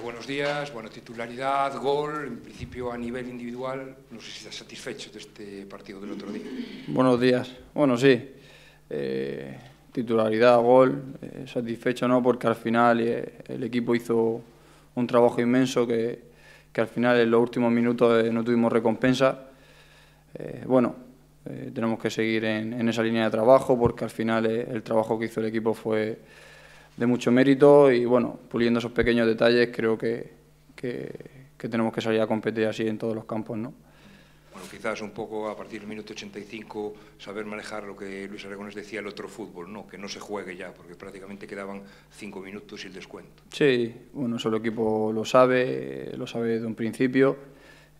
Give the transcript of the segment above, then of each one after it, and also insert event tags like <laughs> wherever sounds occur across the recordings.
buenos días. Bueno, titularidad, gol, en principio a nivel individual, no sé si estás satisfecho de este partido del otro día. Buenos días. Bueno, sí, eh, titularidad, gol, eh, satisfecho no, porque al final eh, el equipo hizo un trabajo inmenso que, que al final en los últimos minutos no tuvimos recompensa. bueno, tenemos que seguir en, esa línea de trabajo porque al final el trabajo que hizo el equipo fue de mucho mérito y bueno, puliendo esos pequeños detalles creo que, tenemos que salir a competir así en todos los campos, ¿no? Bueno, quizás un poco a partir del minuto 85 saber manejar lo que Luis Aragones decía, el otro fútbol, ¿no? Que no se juegue ya, porque prácticamente quedaban cinco minutos y el descuento. Sí, bueno, eso el equipo lo sabe, lo sabe desde un principio.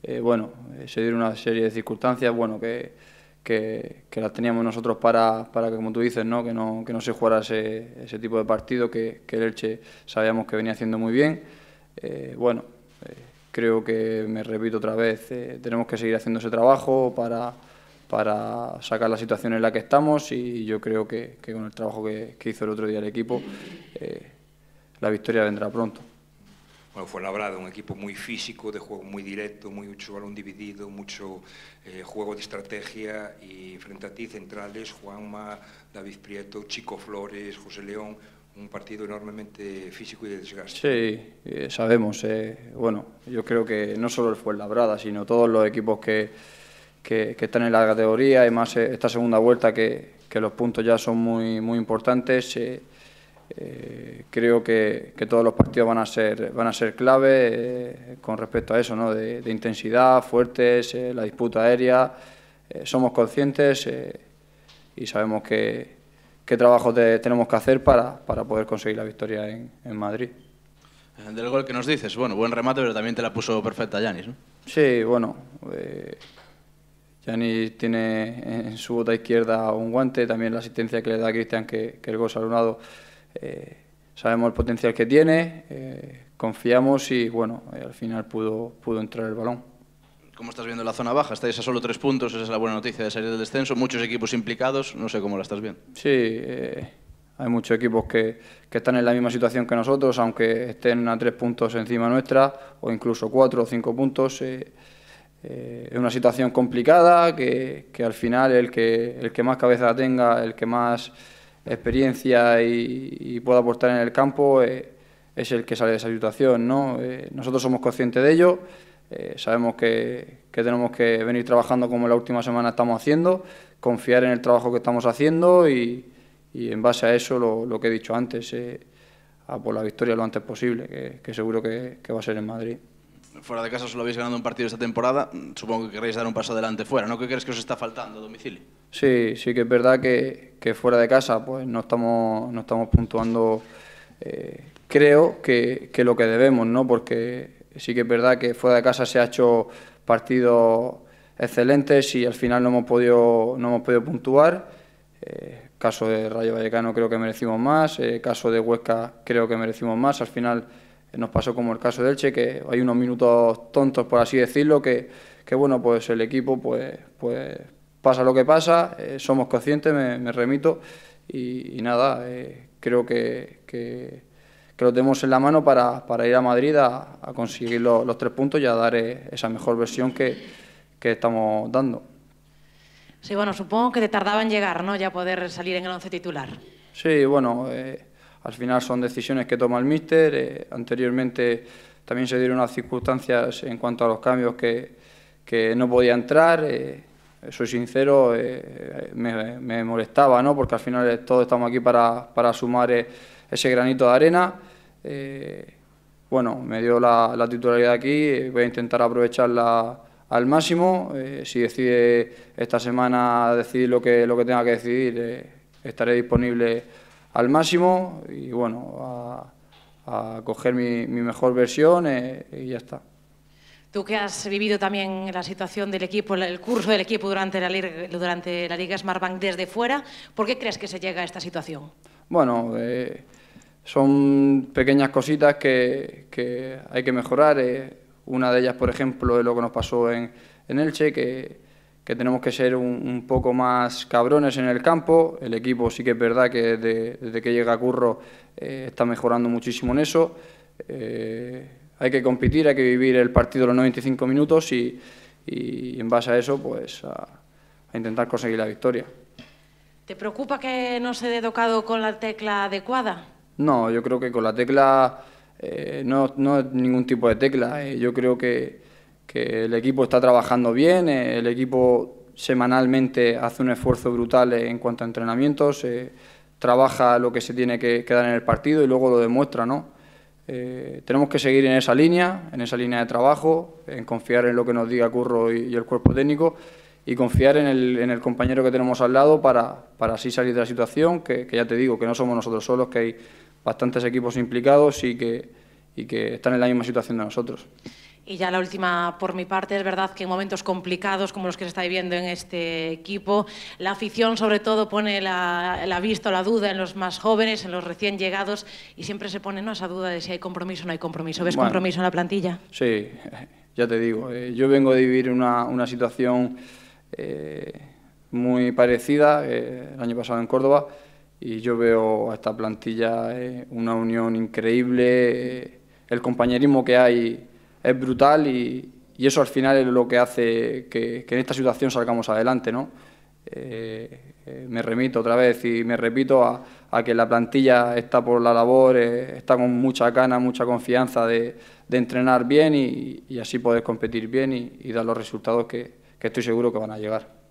Eh, bueno, eh, se dieron una serie de circunstancias, bueno, que que, las teníamos nosotros para, para, que, como tú dices, ¿no? Que, no, que no se jugara ese, ese tipo de partido que, el Elche sabíamos que venía haciendo muy bien. Eh, bueno, eh, creo que, me repito otra vez, eh, tenemos que seguir haciendo ese trabajo para, para sacar la situación en la que estamos y yo creo que, con el trabajo que, hizo el otro día el equipo, la victoria vendrá pronto. Bueno, labrada un equipo muy físico, de juego muy directo, muy mucho balón dividido, mucho eh, juego de estrategia y frente a ti centrales, Juanma, David Prieto, Chico Flores, José León, un partido enormemente físico y de desgaste. Sí, eh, sabemos. Eh, bueno, yo creo que no solo el Fuenlabrada, sino todos los equipos que, que, están en la categoría Además, esta segunda vuelta que, que, los puntos ya son muy, muy importantes eh, creo que, todos los partidos van a ser, van a ser clave eh, con respecto a eso, ¿no? de, intensidad, fuertes, eh, la disputa aérea. Eh, somos conscientes y sabemos qué trabajo tenemos que hacer para, para, poder conseguir la victoria en, Madrid. Del gol que nos dices, bueno, buen remate, pero también te la puso perfecta Yanis. Sí, bueno, Yanis tiene en su bota izquierda un guante, también la asistencia que le da Cristian, que, que el gol se eh, sabemos el potencial que tiene, eh, confiamos y bueno, eh, al final pudo, pudo entrar el balón. ¿Cómo estás viendo la zona baja? Estáis a solo tres puntos, esa es la buena noticia de salir del descenso, muchos equipos implicados, no sé cómo la estás viendo. Sí, hay muchos equipos que, que, están en la misma situación que nosotros, aunque estén a tres puntos encima nuestra, o incluso cuatro o cinco puntos. es una situación complicada que, que al final el que, el que más cabeza tenga, el que más experiencia y, pueda aportar en el campo eh, es el que sale de esa situación. ¿no? Eh, nosotros somos conscientes de ello, eh, sabemos que, tenemos que venir trabajando como la última semana estamos haciendo, confiar en el trabajo que estamos haciendo y, en base a eso lo, que he dicho antes, a por la victoria lo antes posible, que, seguro que va a ser en Madrid fuera de casa solo habéis ganado un partido esta temporada, supongo que queréis dar un paso adelante fuera, ¿no? ¿Qué crees que os está faltando a domicilio? Sí, sí que es verdad que, que fuera de casa pues no estamos, no estamos puntuando, eh, creo que, que, lo que debemos, ¿no? Porque sí que es verdad que fuera de casa se ha hecho partidos excelentes y al final no hemos podido, no hemos podido puntuar. Eh, caso de Rayo Vallecano creo que merecimos más, eh, caso de Huesca creo que merecimos más. Al final nos pasó como el caso del Che, que hay unos minutos tontos, por así decirlo, que, bueno, pues el equipo, pues, pues pasa lo que pasa, eh, somos conscientes, me, remito, y, nada, eh, creo que, que, lo tenemos en la mano para, ir a Madrid a, conseguir los, tres puntos y a dar eh, esa mejor versión que, estamos dando. Sí, bueno, supongo que te tardaba en llegar, ¿no? Ya poder salir en el once titular. Sí, bueno, al final son decisiones que toma el míster. Eh, anteriormente también se dieron unas circunstancias en cuanto a los cambios que, que no podía entrar. Eh, soy sincero, eh, me, molestaba, ¿no? porque al final todos estamos aquí para, sumar ese granito de arena. bueno, me dio la, titularidad aquí, voy a intentar aprovecharla al máximo. si decide esta semana decidir lo que, lo que tenga que decidir, estaré disponible al máximo y bueno, a, coger mi, mejor versión eh, y ya está. Tú que has vivido también la situación del equipo, el curso del equipo durante la, Liga, durante la Liga Smartbank desde fuera, ¿por qué crees que se llega a esta situación? Bueno, eh, son pequeñas cositas que, que hay que mejorar. Eh. una de ellas, por ejemplo, es lo que nos pasó en, en Elche, que que tenemos que ser un, poco más cabrones en el campo. El equipo sí que es verdad que desde que llega Curro eh, está mejorando muchísimo en eso. Eh, hay que competir, hay que vivir el partido los 95 minutos y, en base a eso pues a, intentar conseguir la victoria. ¿Te preocupa que no se dé tocado con la tecla adecuada? No, yo creo que con la tecla eh, no, no es ningún tipo de tecla. yo creo que que el equipo está trabajando bien, eh, el equipo semanalmente hace un esfuerzo brutal en cuanto a entrenamientos, eh, trabaja lo que se tiene que, quedar en el partido y luego lo demuestra, ¿no? Eh, tenemos que seguir en esa línea, en esa línea de trabajo, en confiar en lo que nos diga Curro y, el cuerpo técnico y confiar en el, en el, compañero que tenemos al lado para, para así salir de la situación, que, ya te digo, que no somos nosotros solos, que hay bastantes equipos implicados y que, y que están en la misma situación de nosotros. Y ya la última por mi parte, es verdad que en momentos complicados como los que se está viviendo en este equipo, la afición sobre todo pone la, la vista o la duda en los más jóvenes, en los recién llegados, y siempre se pone ¿no? esa duda de si hay compromiso o no hay compromiso. ¿Ves compromiso en la plantilla? Sí, <laughs> ya te digo, eh, yo vengo de vivir una, situación eh, muy parecida eh, el año pasado en Córdoba, y yo veo a esta plantilla una unión increíble, el compañerismo que hay es brutal y, eso al final es lo que hace que, en esta situación salgamos adelante, ¿no? Eh, eh, me remito otra vez y me repito a, que la plantilla está por la labor, eh, está con mucha gana, mucha confianza de, entrenar bien y, así poder competir bien y, dar los resultados que, que estoy seguro que van a llegar.